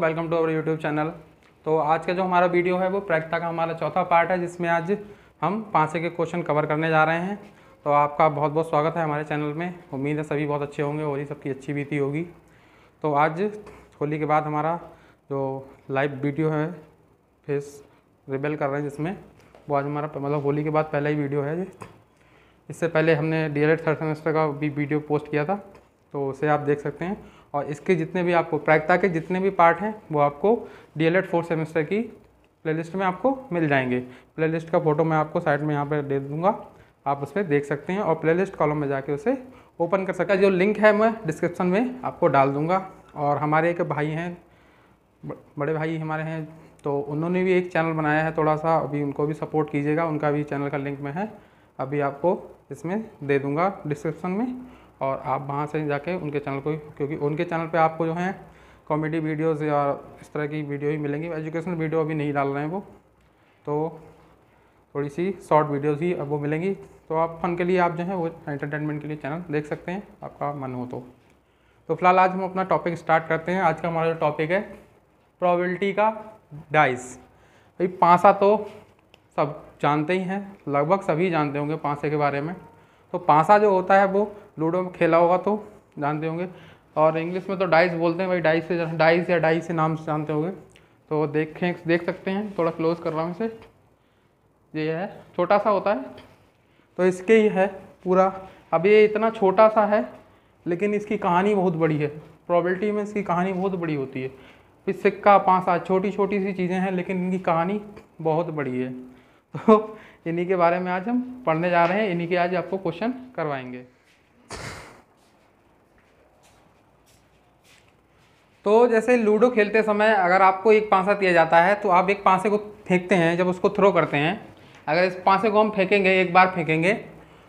welcome to our YouTube channel तो आज का जो हमारा वीडियो है वो प्रैक्टा का हमारा चौथा पार्ट है जिसमें आज हम पाँचे के क्वेश्चन कवर करने जा रहे हैं तो आपका बहुत बहुत स्वागत है हमारे चैनल में उम्मीद है सभी बहुत अच्छे होंगे होली सबकी अच्छी बीती होगी तो आज होली के बाद हमारा जो लाइव वीडियो है फेस रिबेल कर रहे हैं जिसमें वो आज हमारा मतलब होली के बाद पहला ही वीडियो है इससे पहले हमने डी एल थर्ड सेमेस्टर का भी वीडियो पोस्ट किया था तो उसे आप देख सकते हैं और इसके जितने भी आपको प्रायिकता के जितने भी पार्ट हैं वो आपको डी एल फोर्थ सेमेस्टर की प्लेलिस्ट में आपको मिल जाएंगे प्लेलिस्ट का फ़ोटो मैं आपको साइड में यहाँ पर दे दूँगा आप उस पर देख सकते हैं और प्लेलिस्ट कॉलम में जाके उसे ओपन कर सकता है जो लिंक है मैं डिस्क्रिप्शन में आपको डाल दूँगा और हमारे एक भाई हैं बड़े भाई हमारे हैं तो उन्होंने भी एक चैनल बनाया है थोड़ा सा अभी उनको भी सपोर्ट कीजिएगा उनका भी चैनल का लिंक में है अभी आपको इसमें दे दूँगा डिस्क्रिप्शन में और आप वहाँ से जाके उनके चैनल को क्योंकि उनके चैनल पर आपको जो है कॉमेडी वीडियोज़ या इस तरह की वीडियो ही मिलेंगी एजुकेशनल वीडियो अभी नहीं डाल रहे हैं वो तो थोड़ी सी शॉर्ट वीडियोज़ ही अब वो मिलेंगी तो आप फन के लिए आप जो है वो एंटरटेनमेंट के लिए चैनल देख सकते हैं आपका मन हो तो तो फिलहाल आज हम अपना टॉपिक स्टार्ट करते हैं आज का हमारा जो टॉपिक है प्रोबेबिलिटी का डाइस भाई पाँसा तो सब जानते ही हैं लगभग सभी जानते होंगे पाँसे के बारे में तो पासा जो होता है वो लूडो में खेला होगा तो जानते होंगे और इंग्लिश में तो डाइस बोलते हैं भाई डाइस से डाइस या डाइस से नाम से जानते होंगे तो देखें देख सकते हैं थोड़ा क्लोज कर रहा हूँ इसे ये है छोटा सा होता है तो इसके ही है पूरा अब ये इतना छोटा सा है लेकिन इसकी कहानी बहुत बड़ी है प्रॉबलिटी में इसकी कहानी बहुत बड़ी होती है सिक्का पाँसा छोटी छोटी सी चीज़ें हैं लेकिन इनकी कहानी बहुत बड़ी है तो इन्हीं के बारे में आज हम पढ़ने जा रहे हैं इन्हीं के आज आपको क्वेश्चन करवाएंगे तो जैसे लूडो खेलते समय अगर आपको एक पांसा दिया जाता है तो आप एक पासे को फेंकते हैं जब उसको थ्रो करते हैं अगर इस पासे को हम फेंकेंगे एक बार फेंकेंगे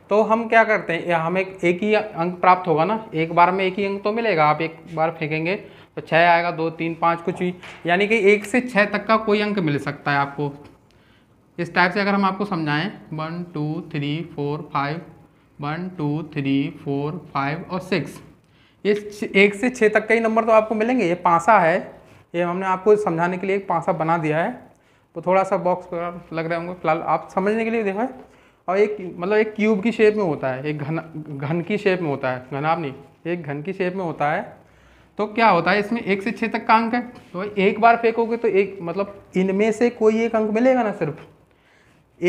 तो हम क्या करते हैं हमें एक ही अंक प्राप्त होगा ना एक बार में एक ही अंक तो मिलेगा आप एक बार फेंकेंगे तो छः आएगा दो तीन पाँच कुछ भी यानी कि एक से छः तक का कोई अंक मिल सकता है आपको इस टाइप से अगर हम आपको समझाएं one two three four five one two three four five और सिक्स ये एक से छः तक के ही नंबर तो आपको मिलेंगे ये पाँसा है ये हमने आपको समझाने के लिए एक पाँसा बना दिया है तो थोड़ा सा बॉक्स लग रहा होंगे फिलहाल आप समझने के लिए देखो और एक मतलब एक क्यूब की शेप में होता है एक घन घन की शेप में होता है घनाब नहीं एक घन की शेप में होता है तो क्या होता है इसमें एक से छः तक का अंक है तो एक बार फेंकोगे तो एक मतलब इनमें से कोई एक अंक मिलेगा ना सिर्फ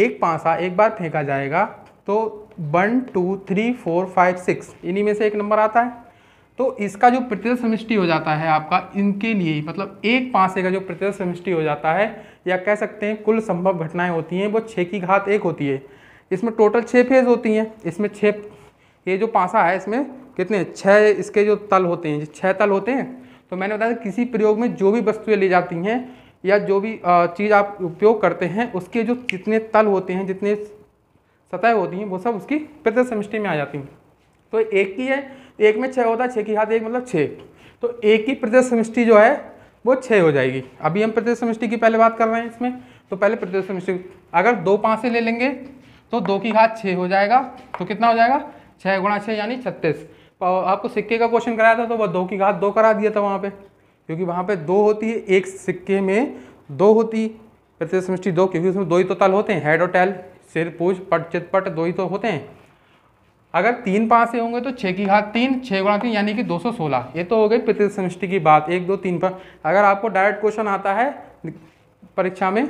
एक पांसा एक बार फेंका जाएगा तो one two three four five six इन्हीं में से एक नंबर आता है तो इसका जो प्रत्यय समिष्टि हो जाता है आपका इनके लिए मतलब एक पांसे का जो प्रत्यय समिष्टि हो जाता है या कह सकते हैं कुल संभव घटनाएं होती हैं वो छः की घात एक होती है इसमें टोटल छः फेज होती हैं इसमें छः ये जो पासा है इसमें कितने छः इसके जो तल होते हैं छः तल होते हैं तो मैंने बताया किसी प्रयोग में जो भी वस्तुएँ ली जाती हैं या जो भी चीज़ आप उपयोग करते हैं उसके जो जितने तल होते हैं जितने सतह होती हैं वो सब उसकी प्रत्यय समृष्टि में आ जाती हैं तो एक की है एक में छः होता है छः की हाथ एक मतलब छः तो एक की प्रत्यय समृष्टि जो है वो छः हो जाएगी अभी हम प्रत्यय समृष्टि की पहले बात कर रहे हैं इसमें तो पहले प्रत्यय समृष्टि अगर दो पाँच से ले लेंगे तो दो की घात छः हो जाएगा तो कितना हो जाएगा छः गुणा छः यानी छत्तीस तो आपको सिक्के का क्वेश्चन कराया था तो वह दो की घात दो करा दिया था वहाँ पर क्योंकि वहाँ पे दो होती है एक सिक्के में दो होती प्रत्येक समृष्टि दो क्योंकि उसमें दो ही तो तल होते हैं हेड और टैल सिर पूछ पट चितपट दो ही तो होते हैं अगर तीन पासे होंगे तो छः की घात तीन छः गुणा तीन यानी कि दो सौ सोलह ये तो हो गई प्रत्येक समृष्टि की बात एक दो तीन पर अगर आपको डायरेक्ट क्वेश्चन आता है परीक्षा में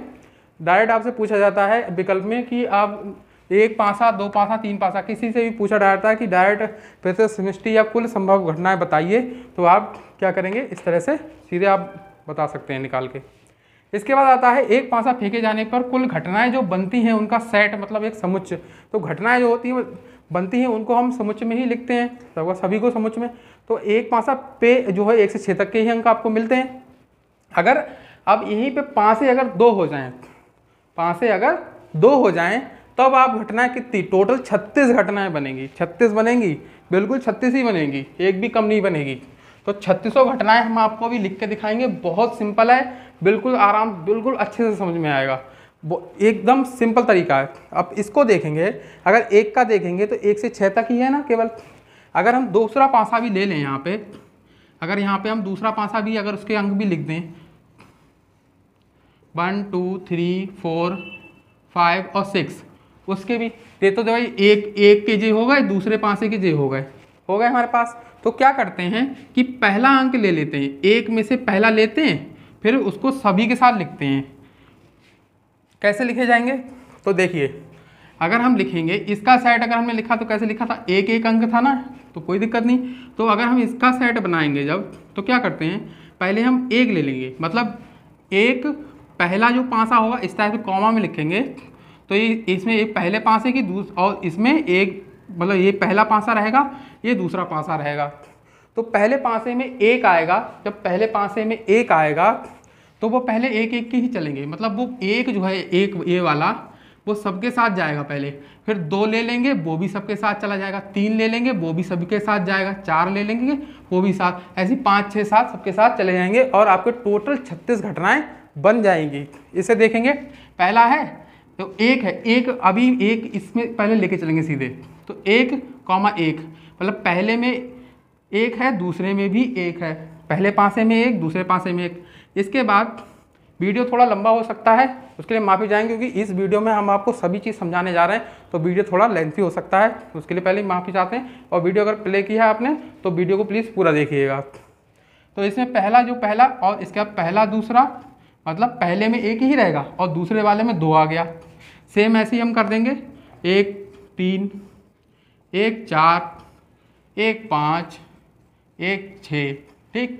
डायरेक्ट आपसे पूछा जाता है विकल्प में कि आप एक पासा दो पासा तीन पासा किसी से भी पूछा जाता है कि डायरेक्ट प्रत्येक समृष्टि या कुल संभव घटनाएं बताइए तो आप क्या करेंगे इस तरह से सीधे आप बता सकते हैं निकाल के इसके बाद आता है एक पासा फेंके जाने पर कुल घटनाएं जो बनती हैं उनका सेट मतलब एक समुच्च तो घटनाएं जो होती हैं बनती हैं उनको हम समुच्च में ही लिखते हैं तो सभी को समुच्च में तो एक पासा पे जो है एक से छः तक के ही अंक आपको मिलते हैं अगर अब यहीं पे पाँच से अगर दो हो जाएँ पाँच से अगर दो हो जाएँ तब आप घटनाएं कितनी टोटल छत्तीस घटनाएं बनेंगी छत्तीस बनेंगी बिल्कुल छत्तीस ही बनेंगी एक भी कम नहीं बनेगी तो छत्तीसों घटनाएं हम आपको भी लिख के दिखाएंगे बहुत सिंपल है बिल्कुल आराम बिल्कुल अच्छे से समझ में आएगा एकदम सिंपल तरीका है अब इसको देखेंगे अगर एक का देखेंगे तो एक से छः तक ही है ना केवल अगर हम दूसरा पासा भी ले लें यहाँ पे अगर यहाँ पे हम दूसरा पासा भी अगर उसके अंक भी लिख दें one two three four five और सिक्स उसके भी दे तो भाई एक एक के जे हो गए दूसरे पासे के जे हो गए हो गए हमारे पास तो क्या करते हैं कि पहला अंक ले लेते हैं एक में से पहला लेते हैं फिर उसको सभी के साथ लिखते हैं कैसे लिखे जाएंगे तो देखिए अगर हम लिखेंगे इसका सेट अगर हमने लिखा तो कैसे लिखा था एक एक अंक था ना तो कोई दिक्कत नहीं तो अगर हम इसका सेट बनाएंगे जब तो क्या करते हैं पहले हम एक ले लेंगे मतलब एक पहला जो पांसा होगा इस टाइप से कॉमा में लिखेंगे तो ये इसमें एक पहले पांसे की कि दूसरा और इसमें एक मतलब ये पहला पासा रहेगा ये दूसरा पासा रहेगा तो पहले पासे में एक आएगा जब पहले पासे में एक आएगा तो वो पहले एक एक के ही चलेंगे मतलब वो एक जो है एक ए वाला वो सबके साथ जाएगा पहले फिर दो ले लेंगे वो भी सबके साथ चला जाएगा तीन ले लेंगे वो भी सबके साथ जाएगा चार ले लेंगे वो भी साथ ऐसी पाँच छः सात सबके साथ चले जाएंगे और आपके टोटल छत्तीस घटनाएँ बन जाएंगी इसे देखेंगे पहला है तो एक है एक अभी एक इसमें पहले लेके चलेंगे सीधे तो एक कॉमा एक मतलब पहले में एक है दूसरे में भी एक है पहले पासे में एक दूसरे पासे में एक इसके बाद वीडियो थोड़ा लंबा हो सकता है उसके लिए माफ़ी चाहेंगे क्योंकि इस वीडियो में हम आपको सभी चीज़ समझाने जा रहे हैं तो वीडियो थोड़ा लेंथी हो सकता है उसके लिए पहले माफ़ी चाहते हैं और वीडियो अगर प्ले किया है आपने तो वीडियो को प्लीज़ पूरा देखिएगा तो इसमें पहला जो पहला और इसका पहला दूसरा मतलब पहले में एक ही रहेगा और दूसरे वाले में दो आ गया सेम ऐसे ही हम कर देंगे एक तीन एक चार एक पाँच एक छः ठीक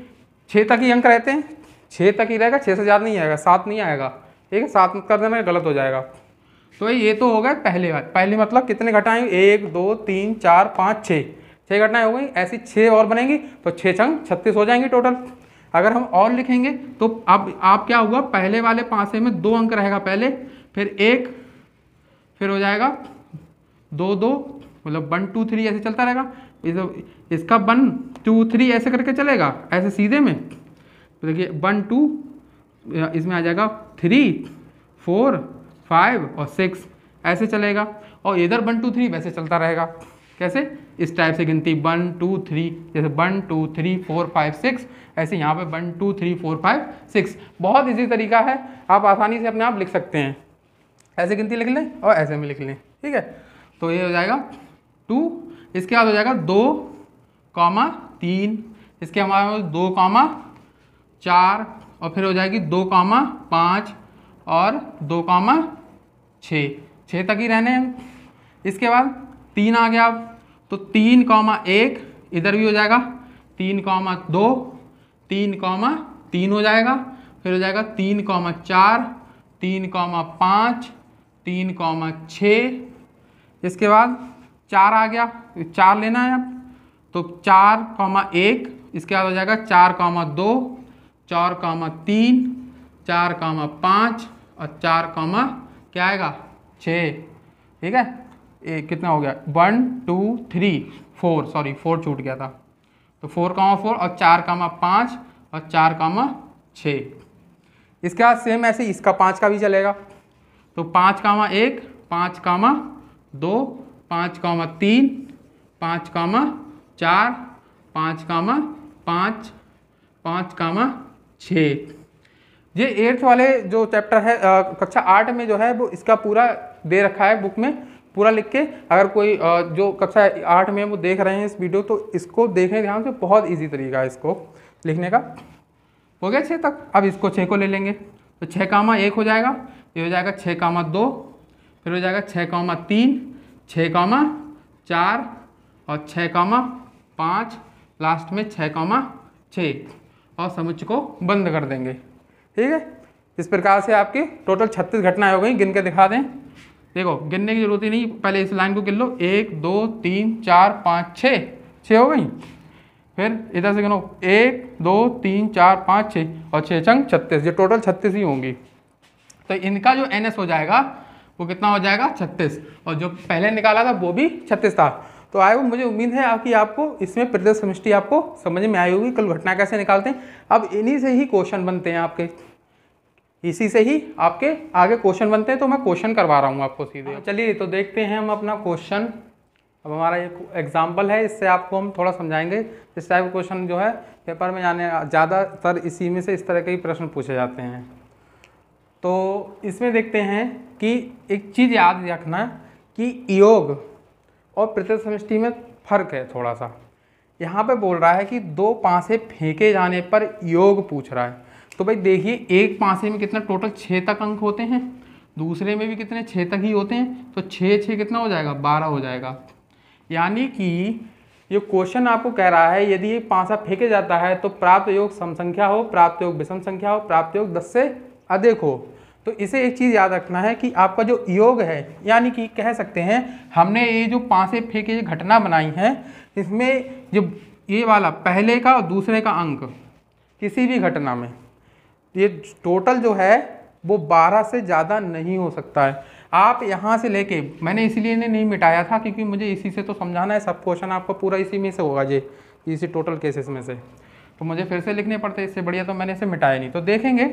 छः तक ही अंक रहते हैं छः तक ही रहेगा छः से ज़्यादा नहीं आएगा सात नहीं आएगा ठीक है सात करने में गलत हो जाएगा तो ये तो हो गया पहले बार पहले मतलब कितने घटाएँ एक दो तीन चार पाँच छः छः घटनाएँ हो गई ऐसी छः और बनेंगी तो छः छंग छत्तीस हो जाएंगी टोटल अगर हम और लिखेंगे तो अब आप क्या हुआ पहले वाले पासे में दो अंक रहेगा पहले फिर एक फिर हो जाएगा दो दो मतलब वन टू थ्री ऐसे चलता रहेगा इसका वन टू थ्री ऐसे करके चलेगा ऐसे सीधे में तो देखिए वन टू इसमें आ जाएगा थ्री फोर फाइव और सिक्स ऐसे चलेगा और इधर वन टू थ्री वैसे चलता रहेगा कैसे इस टाइप से गिनती वन टू थ्री जैसे one two three four five six ऐसे यहाँ पे one two three four five six बहुत इजी तरीका है आप आसानी से अपने आप लिख सकते हैं ऐसे गिनती लिख लें और ऐसे में लिख लें ठीक है तो ये हो जाएगा टू इसके बाद हो जाएगा दो कॉमा तीन इसके हमारे पास दो कॉमा चार और फिर हो जाएगी दो कॉमा पाँच और दो कॉमा छः छः तक ही रहने हैं इसके बाद तीन आ गया अब तो तीन कॉमा एक इधर भी हो जाएगा तीन कॉमा दो तीन कॉमा तीन हो जाएगा फिर हो जाएगा तीन कॉमा चार तीन कॉमा पाँच तीन कॉमा छः इसके बाद चार आ गया तो चार लेना है अब तो चार कॉमा एक इसके बाद हो जाएगा चार कॉमा दो चार कॉमा तीन चार कॉमा पाँच और चार कॉमा क्या आएगा छः ठीक है ए, कितना हो गया one two three four sorry four छूट गया था तो फोर कामा फोर और चार कामा पाँच और चार कामा छः इसके बाद सेम ऐसे इसका पाँच का भी चलेगा तो पाँच कामा एक पाँच कामा दो पाँच कामा तीन पाँच कामा चार पाँच कामा पाँच पाँच कामा छः ये एट्थ वाले जो चैप्टर है आ, कक्षा आठ में जो है वो इसका पूरा दे रखा है बुक में पूरा लिख के अगर कोई जो कक्षा आठ में वो देख रहे हैं इस वीडियो तो इसको देखें ध्यान से बहुत ईजी तरीका है इसको लिखने का हो गया छः तक अब इसको छः को ले लेंगे तो छः कामा एक हो जाएगा ये हो जाएगा छः कामा दो फिर हो जाएगा छः कामा तीन छः कामा चार और छः कामा पाँच लास्ट में छः कामा छः और समुच को बंद कर देंगे ठीक है इस प्रकार से आपकी टोटल छत्तीस घटनाएं हो गई गिन के दिखा दें देखो गिनने की जरूरत ही नहीं पहले इस लाइन को गिन लो एक दो तीन चार पाँच छः छः हो गई फिर इधर से गिनो एक दो तीन चार पाँच छः और छः चंग छत्तीस ये टोटल छत्तीस ही होंगी तो इनका जो एन हो जाएगा वो कितना हो जाएगा छत्तीस और जो पहले निकाला था वो भी छत्तीस था तो आए हुए मुझे उम्मीद है कि आपको इसमें प्रदेश समिष्टि आपको समझ में आई होगी कल घटना कैसे निकालते हैं अब इन्हीं से ही क्वेश्चन बनते हैं आपके इसी से ही आपके आगे क्वेश्चन बनते हैं तो मैं क्वेश्चन करवा रहा हूँ आपको सीधे चलिए तो देखते हैं हम अपना क्वेश्चन अब हमारा एक एग्जाम्पल है इससे आपको हम थोड़ा समझाएंगे इस टाइप का क्वेश्चन जो है पेपर में जाने ज़्यादातर इसी में से इस तरह के ही प्रश्न पूछे जाते हैं तो इसमें देखते हैं कि एक चीज़ याद रखना कि योग और प्रत्येक समृष्टि में फ़र्क है थोड़ा सा यहाँ पे बोल रहा है कि दो पाँसे फेंके जाने पर योग पूछ रहा है तो भाई देखिए एक पासे में कितना टोटल छः तक अंक होते हैं दूसरे में भी कितने छः तक ही होते हैं तो छः छः कितना हो जाएगा बारह हो जाएगा यानी कि ये क्वेश्चन आपको कह रहा है यदि ये पांसा फेंके जाता है तो प्राप्त योग सम संख्या हो प्राप्त योग विषम संख्या हो प्राप्त योग दस से अधिक हो तो इसे एक चीज़ याद रखना है कि आपका जो योग है यानी कि कह सकते हैं हमने ये जो पांसे फेंके घटना बनाई है इसमें जो ये वाला पहले का और दूसरे का अंक किसी भी घटना में तो ये टोटल जो है वो 12 से ज़्यादा नहीं हो सकता है आप यहाँ से लेके मैंने इसीलिए नहीं मिटाया था क्योंकि मुझे इसी से तो समझाना है सब क्वेश्चन आपका पूरा इसी में से होगा ये इसी टोटल केसेस में से तो मुझे फिर से लिखने पड़ते इससे बढ़िया तो मैंने इसे मिटाया नहीं तो देखेंगे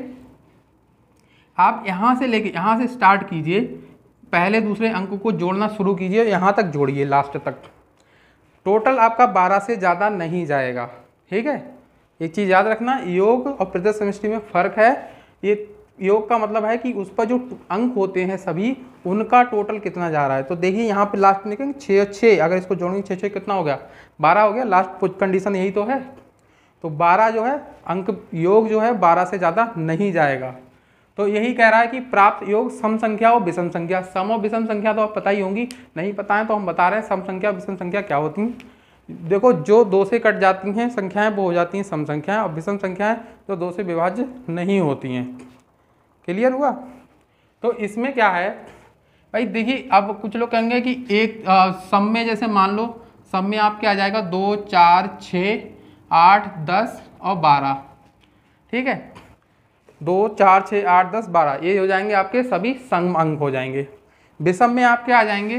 आप यहाँ से लेके यहाँ से स्टार्ट कीजिए पहले दूसरे अंक को जोड़ना शुरू कीजिए यहाँ तक जोड़िए लास्ट तक टोटल आपका बारह से ज़्यादा नहीं जाएगा ठीक है एक चीज़ याद रखना योग और प्रदत्त समृष्टि में फ़र्क है ये योग का मतलब है कि उस पर जो अंक होते हैं सभी उनका टोटल कितना जा रहा है तो देखिए यहाँ पे लास्ट में देखेंगे छः छः अगर इसको जोड़ेंगे छः छः कितना हो गया बारह हो गया लास्ट कंडीशन यही तो है तो बारह जो है अंक योग जो है बारह से ज़्यादा नहीं जाएगा तो यही कह रहा है कि प्राप्त योग सम संख्या और विषम संख्या सम और विषम संख्या तो आप पता ही होंगी नहीं पता है तो हम बता रहे हैं सम संख्या विषम संख्या क्या होती हैं देखो जो दो से कट जाती हैं संख्याएं वो हो जाती हैं सम संख्याएं और विषम संख्याएं तो दो से विभाज्य नहीं होती हैं क्लियर हुआ तो इसमें क्या है भाई देखिए अब कुछ लोग कहेंगे कि एक आ, सम में जैसे मान लो सम में आपके आ जाएगा दो चार छ आठ दस और बारह ठीक है दो चार छः आठ दस बारह ये हो जाएंगे आपके सभी सम अंक हो जाएंगे विषम में आपके आ जाएंगे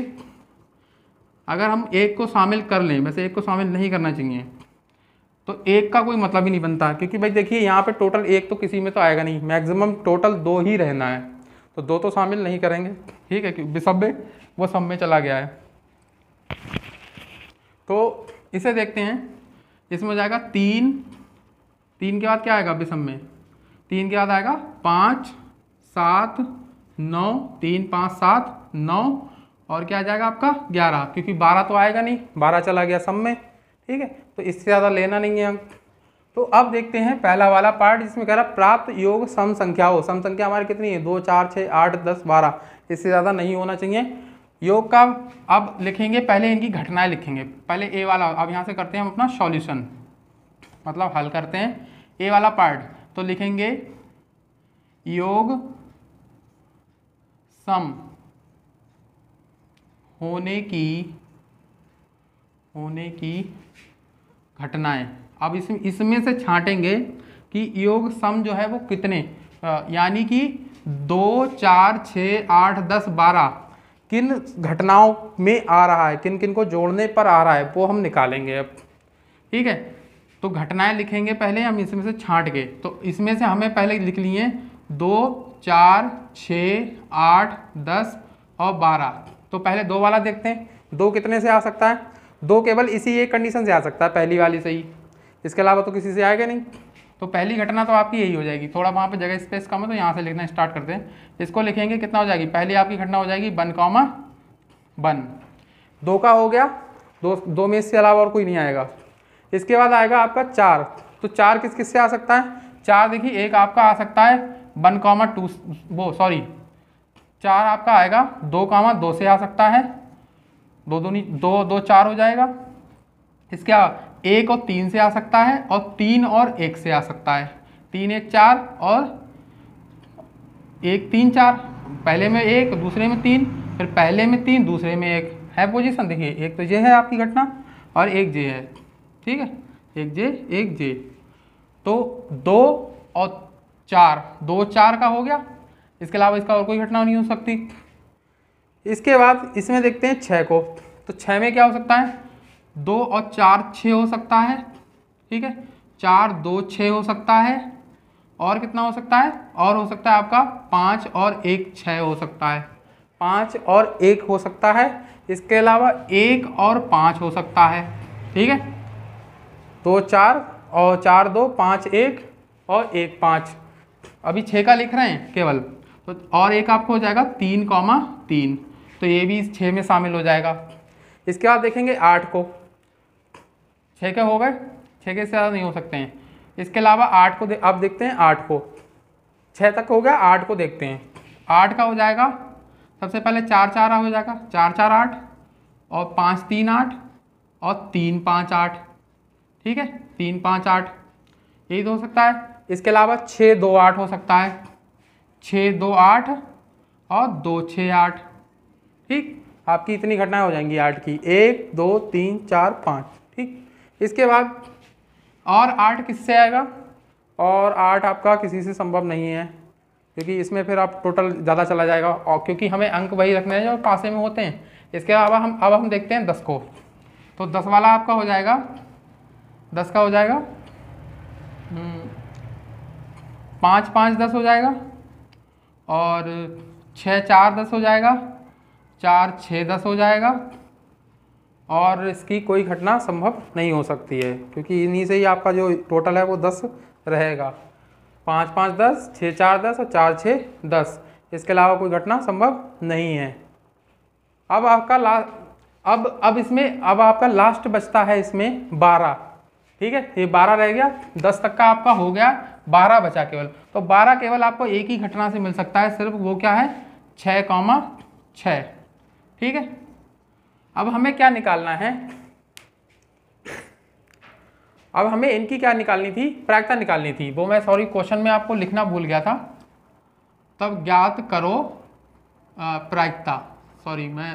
अगर हम एक को शामिल कर लें वैसे एक को शामिल नहीं करना चाहिए तो एक का कोई मतलब ही नहीं बनता क्योंकि भाई देखिए यहाँ पे टोटल एक तो किसी में तो आएगा नहीं मैक्सिमम टोटल दो ही रहना है तो दो तो शामिल नहीं करेंगे ठीक है क्योंकि सब में वो सब में चला गया है तो इसे देखते हैं इसमें जाएगा तीन तीन के बाद क्या आएगा विषम में तीन के बाद आएगा पाँच सात नौ तीन पाँच सात नौ और क्या आ जाएगा आपका ग्यारह क्योंकि बारह तो आएगा नहीं बारह चला गया सब में ठीक है तो इससे ज़्यादा लेना नहीं है अंक तो अब देखते हैं पहला वाला पार्ट जिसमें कह रहा प्राप्त योग सम संख्या हो सम संख्या हमारी कितनी है दो चार छः आठ दस बारह इससे ज़्यादा नहीं होना चाहिए योग का अब लिखेंगे पहले इनकी घटनाएं लिखेंगे पहले ए वाला अब यहाँ से करते हैं हम अपना सॉल्यूशन मतलब हल करते हैं ए वाला पार्ट तो लिखेंगे योग सम होने की होने की घटनाएं अब इस इसमें से छांटेंगे कि योग सम जो है वो कितने यानी कि दो चार छ आठ दस बारह किन घटनाओं में आ रहा है किन किन को जोड़ने पर आ रहा है वो हम निकालेंगे अब ठीक है तो घटनाएं लिखेंगे पहले हम इसमें से छांट के तो इसमें से हमें पहले लिख लिए दो चार छ आठ दस और बारह तो पहले दो वाला देखते हैं दो कितने से आ सकता है दो केवल इसी एक कंडीशन से आ सकता है पहली वाली से ही इसके अलावा तो किसी से आएगा नहीं तो पहली घटना तो आपकी यही हो जाएगी थोड़ा वहाँ पे जगह स्पेस कम है तो यहाँ से लिखना स्टार्ट करते हैं इसको लिखेंगे कितना हो जाएगी पहली आपकी घटना हो जाएगी बन कॉमा वन दो का हो गया दो दो में इसके अलावा और कोई नहीं आएगा इसके बाद आएगा आपका चार तो चार किस किस से आ सकता है चार देखिए एक आपका आ सकता है बन कॉमा टू वो सॉरी चार आपका आएगा दो कामा दो से आ सकता है दो दो नहीं दो दो चार हो जाएगा इसके एक और तीन से आ सकता है और तीन और एक से आ सकता है तीन एक चार और एक तीन चार पहले में एक दूसरे में तीन फिर पहले में तीन दूसरे में एक है पोजिशन देखिए एक तो ये है आपकी घटना और एक जे है ठीक है एक जे एक जे तो दो और चार दो चार का हो गया इसके अलावा इसका और कोई घटना नहीं हो सकती इसके बाद इसमें देखते हैं छः को तो छः में क्या हो सकता है दो और चार छः हो सकता है ठीक है चार दो छः हो सकता है और कितना हो सकता है और हो सकता है आपका पाँच और एक छः हो सकता है पाँच और एक हो सकता है इसके अलावा एक और पाँच हो सकता है ठीक है दो चार और चार दो पाँच एक और एक पाँच अभी छः का लिख रहे हैं केवल तो और एक आपको हो जाएगा तीन कॉमा तीन तो ये भी छः में शामिल हो जाएगा इसके बाद देखेंगे आठ को छः के हो गए छः के से ज़्यादा नहीं हो सकते हैं इसके अलावा आठ को दे, अब देखते हैं आठ को छः तक हो गया आठ को देखते हैं आठ का हो जाएगा सबसे पहले चार चार हो जाएगा चार चार आठ और पाँच तीन आठ और तीन पाँच आठ ठीक है तीन पाँच आठ यही तो हो सकता है इसके अलावा छः दो आठ हो सकता है छः दो आठ और दो छः आठ ठीक आपकी इतनी घटनाएं हो जाएंगी आठ की एक दो तीन चार पाँच ठीक इसके बाद और आठ किससे आएगा और आठ आपका किसी से संभव नहीं है क्योंकि इसमें फिर आप टोटल ज़्यादा चला जाएगा और क्योंकि हमें अंक वही रखने हैं जो पासे में होते हैं इसके अलावा हम अब हम देखते हैं दस को तो दस वाला आपका हो जाएगा दस का हो जाएगा हम्म, पाँच पाँच दस हो जाएगा और छः चार दस हो जाएगा चार छः दस हो जाएगा और इसकी कोई घटना संभव नहीं हो सकती है क्योंकि इन्हीं से ही आपका जो टोटल है वो दस रहेगा पाँच पाँच दस छः चार दस और चार छः दस इसके अलावा कोई घटना संभव नहीं है अब आपका ला अब अब इसमें अब आपका लास्ट बचता है इसमें बारह ठीक है ये बारह रह गया दस तक का आपका हो गया बारह बचा केवल तो बारह केवल आपको एक ही घटना से मिल सकता है सिर्फ वो क्या है छः कॉमा छः ठीक है अब हमें क्या निकालना है अब हमें इनकी क्या निकालनी थी प्रायिकता निकालनी थी वो मैं सॉरी क्वेश्चन में आपको लिखना भूल गया था तब ज्ञात करो प्रायिकता सॉरी मैं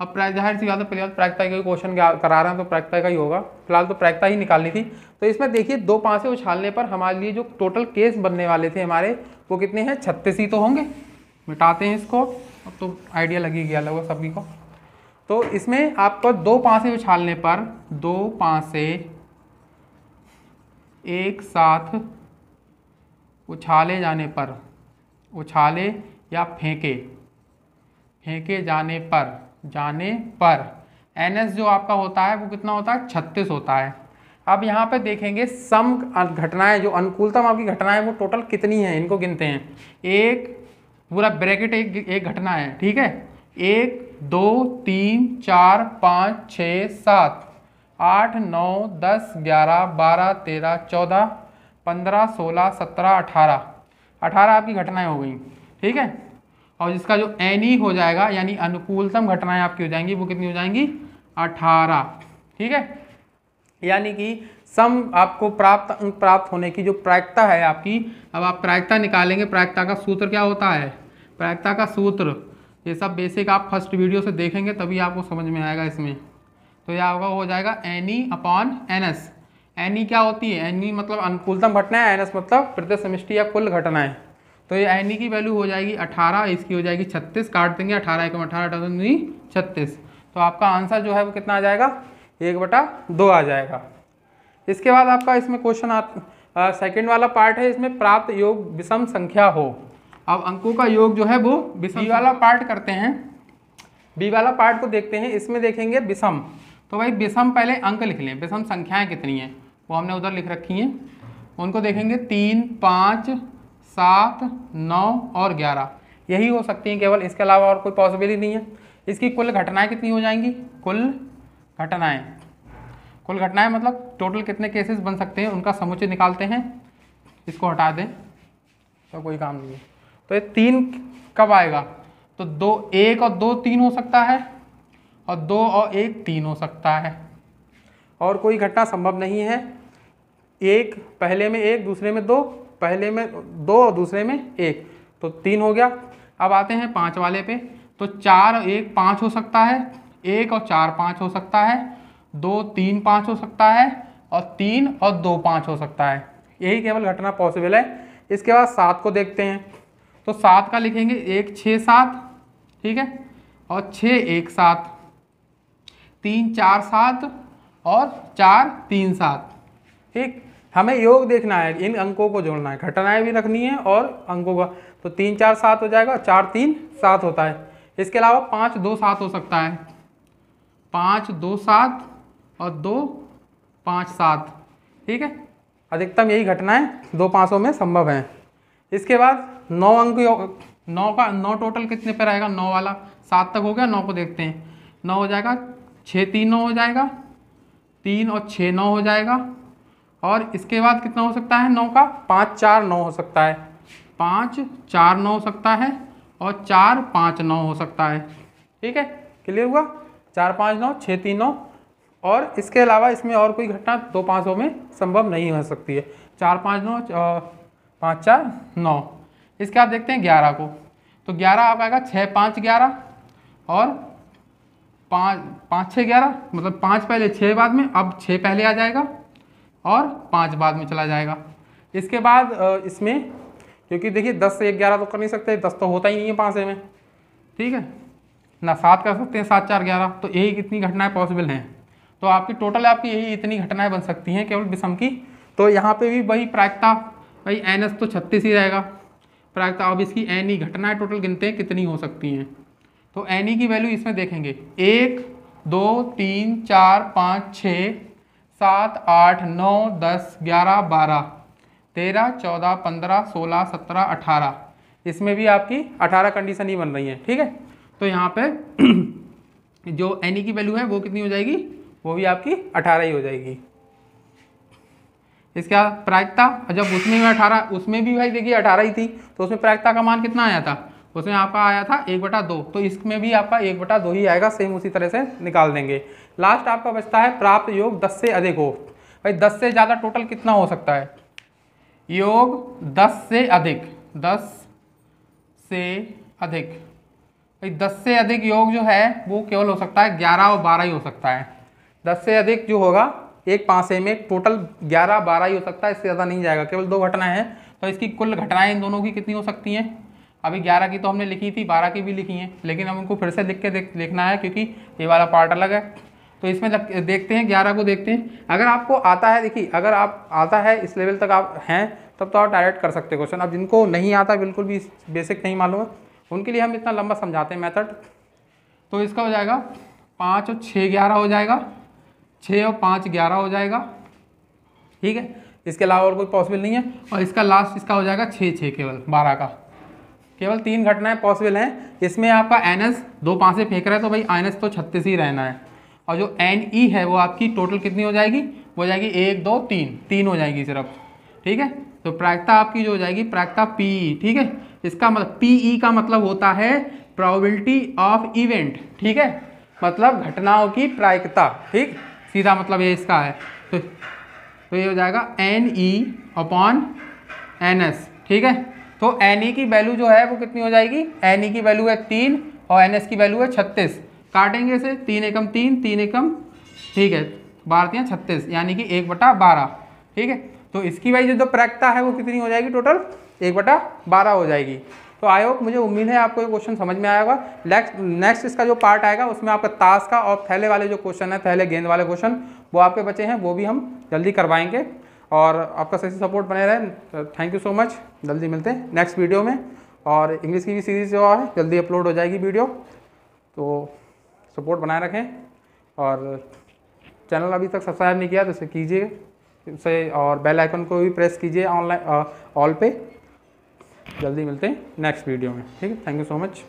अब जाहिर सी बात है पहली प्रैक्ता का क्वेश्चन करा रहे हैं तो प्रैक्ता का ही होगा फिलहाल तो प्रैक्ता ही निकालनी थी तो इसमें देखिए दो से उछालने पर हमारे लिए जो टोटल केस बनने वाले थे हमारे वो कितने हैं छत्तीस ही तो होंगे मिटाते हैं इसको अब तो आइडिया लगी गया लगभग सभी को तो इसमें आपको दो से उछालने पर दो से एक साथ उछाले जाने पर उछाले या फेंके फेंके जाने पर जाने पर एन जो आपका होता है वो कितना होता है छत्तीस होता है अब यहाँ पर देखेंगे सम घटनाएं जो अनुकूलतम आपकी घटनाएं वो टोटल कितनी हैं इनको गिनते हैं एक पूरा ब्रैकेट एक एक घटना है ठीक है एक दो तीन चार पाँच छ सात आठ नौ दस ग्यारह बारह तेरह चौदह पंद्रह सोलह सत्रह अठारह अठारह आपकी घटनाएं हो गई ठीक है और जिसका जो एन ई e हो जाएगा यानी अनुकूलतम घटनाएं आपकी हो जाएंगी वो कितनी हो जाएंगी अठारह ठीक है यानी कि सम आपको प्राप्त अंक प्राप्त होने की जो प्रायिकता है आपकी अब आप प्रायिकता निकालेंगे प्रायिकता का सूत्र क्या होता है प्रायिकता का सूत्र ये सब बेसिक आप फर्स्ट वीडियो से देखेंगे तभी आपको समझ में आएगा इसमें तो यह होगा हो जाएगा N E upon N S N E क्या होती है एन ई e मतलब अनुकूलतम घटनाएं एन एस मतलब प्रत्येक समिष्टि या कुल घटनाएं तो ये एन की वैल्यू हो जाएगी अठारह इसकी हो जाएगी छत्तीस काट देंगे अठारह एकम अठारह अठारह छत्तीस तो आपका आंसर जो है वो कितना आ जाएगा एक बटा दो आ जाएगा इसके बाद आपका इसमें क्वेश्चन आ सेकेंड वाला पार्ट है इसमें प्राप्त योग विषम संख्या हो अब अंकों का योग जो है वो विषम वाला पार्ट करते हैं बी वाला पार्ट को देखते हैं इसमें देखेंगे विषम तो भाई विषम पहले अंक लिख लें विषम संख्याएं कितनी हैं वो हमने उधर लिख रखी हैं उनको देखेंगे तीन पाँच सात नौ और ग्यारह यही हो सकती हैं केवल इसके अलावा और कोई पॉसिबिलिटी नहीं है इसकी कुल घटनाएं कितनी हो जाएंगी कुल घटनाएं कुल घटनाएं मतलब टोटल कितने केसेस बन सकते हैं उनका समुचय निकालते हैं इसको हटा दें तो कोई काम नहीं है तो ये तीन कब आएगा तो दो एक और दो तीन हो सकता है और दो और एक तीन हो सकता है और कोई घटना संभव नहीं है एक पहले में एक दूसरे में दो पहले में दो और दूसरे में एक तो तीन हो गया अब आते हैं पाँच वाले पे तो चार एक पाँच हो सकता है एक और चार पाँच हो सकता है दो तीन पाँच हो सकता है और तीन और दो पाँच हो सकता है यही केवल घटना पॉसिबल है इसके बाद सात को देखते हैं तो सात का लिखेंगे एक छः सात ठीक है और छः एक सात तीन चार सात और चार तीन सात ठीक हमें योग देखना है इन अंकों को जोड़ना है घटनाएं भी रखनी है और अंकों का तो तीन चार सात हो जाएगा चार तीन सात होता है इसके अलावा पाँच दो सात हो सकता है पाँच दो सात और दो पाँच सात ठीक है अधिकतम यही घटनाएं दो पाँचों में संभव हैं इसके बाद नौ अंक नौ का नौ टोटल कितने पर आएगा नौ वाला सात तक हो गया नौ को देखते हैं नौ हो जाएगा छः तीन नौ हो जाएगा तीन और छः नौ हो जाएगा और इसके बाद कितना हो सकता है नौ का पाँच चार नौ हो सकता है पाँच चार नौ हो सकता है और चार पाँच नौ हो सकता है ठीक है क्लियर हुआ चार पाँच नौ छः तीन नौ और इसके अलावा इसमें और कोई घटना दो पाँचों में संभव नहीं हो सकती है चार पाँच नौ पाँच चार नौ इसके बाद देखते हैं ग्यारह को तो ग्यारह आप आएगा छः पाँच ग्यारह और पाँच पाँच छः ग्यारह मतलब पाँच पहले छः बाद में अब छः पहले आ जाएगा और पाँच बाद में चला जाएगा इसके बाद इसमें क्योंकि देखिए दस से ग्यारह तो कर नहीं सकते दस तो होता ही नहीं है से में ठीक है ना सात कर सकते हैं सात चार ग्यारह तो यही इतनी घटनाएं पॉसिबल हैं तो आपकी टोटल आपकी यही इतनी घटनाएं बन सकती हैं केवल विषम की तो यहाँ पे भी वही प्रायिकता भाई एन एस तो छत्तीस ही रहेगा प्रायिकता अब इसकी एन ई घटनाएँ टोटल गिनते हैं कितनी हो सकती हैं तो एन ई e की वैल्यू इसमें देखेंगे एक दो तीन चार पाँच छः सात आठ नौ दस ग्यारह बारह तेरह चौदह पंद्रह सोलह सत्रह अठारह इसमें भी आपकी अठारह कंडीशन ही बन रही है ठीक है तो यहाँ पे जो एनी की वैल्यू है वो कितनी हो जाएगी वो भी आपकी अठारह ही हो जाएगी इसका प्रायिकता जब उसमें भी अठारह उसमें भी भाई देखिए अठारह ही थी तो उसमें प्रायिकता का मान कितना आया था उसमें आपका आया था एक बटा दो तो इसमें भी आपका एक बटा दो ही आएगा सेम उसी तरह से निकाल देंगे लास्ट आपका बचता है प्राप्त योग दस से अधिक हो भाई दस से ज़्यादा टोटल कितना हो सकता है योग दस से अधिक दस से अधिक भाई दस से अधिक योग जो है वो केवल हो सकता है ग्यारह और बारह ही हो सकता है दस से अधिक जो होगा एक पाँच में टोटल ग्यारह बारह ही हो सकता है इससे ज़्यादा नहीं जाएगा केवल दो घटनाएं हैं तो इसकी कुल घटनाएं इन दोनों की कितनी हो सकती हैं अभी ग्यारह की तो हमने लिखी थी बारह की भी लिखी है लेकिन हम उनको फिर से लिख के देख देखना है क्योंकि ये वाला पार्ट अलग है तो इसमें लग, देखते हैं ग्यारह को देखते हैं अगर आपको आता है देखिए अगर आप आता है इस लेवल तक आप हैं तब तो आप डायरेक्ट कर सकते क्वेश्चन अब जिनको नहीं आता बिल्कुल भी बेसिक नहीं मालूम है उनके लिए हम इतना लंबा समझाते हैं मेथड तो इसका हो जाएगा पाँच और छः ग्यारह हो जाएगा छः और पाँच ग्यारह हो जाएगा ठीक है इसके अलावा और कोई पॉसिबल नहीं है और इसका लास्ट इसका हो जाएगा छः छः केवल बारह का केवल तीन घटनाएं पॉसिबल हैं इसमें आपका एन एस दो पांसे फेंक रहा है तो भाई एन एस तो छत्तीस ही रहना है और जो एन ई e है वो आपकी टोटल कितनी हो जाएगी वो हो जाएगी एक दो तीन तीन हो जाएगी सिर्फ ठीक है तो प्रायिकता आपकी जो हो जाएगी प्रायिकता पी ई e, ठीक है इसका मतलब पी ई e का मतलब होता है प्रॉबिलिटी ऑफ इवेंट ठीक है मतलब घटनाओं की प्रायिकता ठीक सीधा मतलब ये इसका है तो, तो ये हो जाएगा N E upon N S ठीक है तो एन ई e की वैल्यू जो है वो कितनी हो जाएगी एन ई e की वैल्यू है तीन और एन एस की वैल्यू है छत्तीस काटेंगे इसे तीन एकम तीन तीन एकम ठीक है तीन छत्तीस यानी कि एक बटा बारह ठीक है तो इसकी वैल्यू जो प्रैक्ता है वो कितनी हो जाएगी टोटल एक बटा बारह हो जाएगी तो आई होप मुझे उम्मीद है आपको ये क्वेश्चन समझ में आएगा नेक्स्ट नेक्स्ट इसका जो पार्ट आएगा उसमें आपका ताश का और थैले वाले जो क्वेश्चन है थैले गेंद वाले क्वेश्चन वो आपके बचे हैं वो भी हम जल्दी करवाएंगे और आपका सही सपोर्ट बने रहे थैंक यू सो मच जल्दी मिलते हैं नेक्स्ट वीडियो में और इंग्लिश की भी सीरीज़ जो है जल्दी अपलोड हो जाएगी वीडियो तो सपोर्ट बनाए रखें और चैनल अभी तक सब्सक्राइब नहीं किया तो उसे कीजिए उसे और बेल आइकन को भी प्रेस कीजिए ऑनलाइन ऑल पे जल्दी मिलते हैं नेक्स्ट वीडियो में ठीक है थैंक यू सो मच